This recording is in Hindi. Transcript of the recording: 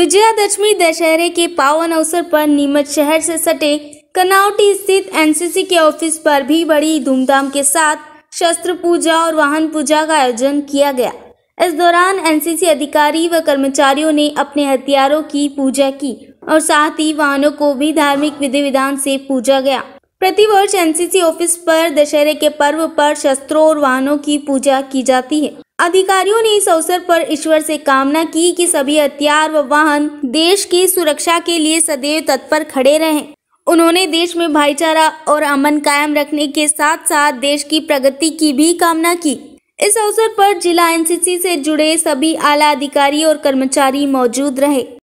विजयादशमी दशहरे के पावन अवसर पर नीमच शहर से सटे कनावटी स्थित एनसीसी के ऑफिस पर भी बड़ी धूमधाम के साथ शस्त्र पूजा और वाहन पूजा का आयोजन किया गया इस दौरान एनसीसी अधिकारी व कर्मचारियों ने अपने हथियारों की पूजा की और साथ ही वाहनों को भी धार्मिक विधि विधान से पूजा गया प्रतिवर्ष एनसीसी ऑफिस पर दशहरे के पर्व पर शस्त्रों और वाहनों की पूजा की जाती है अधिकारियों ने इस अवसर पर ईश्वर से कामना की कि सभी हथियार व वाहन देश की सुरक्षा के लिए सदैव तत्पर खड़े रहें उन्होंने देश में भाईचारा और अमन कायम रखने के साथ साथ देश की प्रगति की भी कामना की इस अवसर पर जिला एनसीसी से जुड़े सभी आला अधिकारी और कर्मचारी मौजूद रहे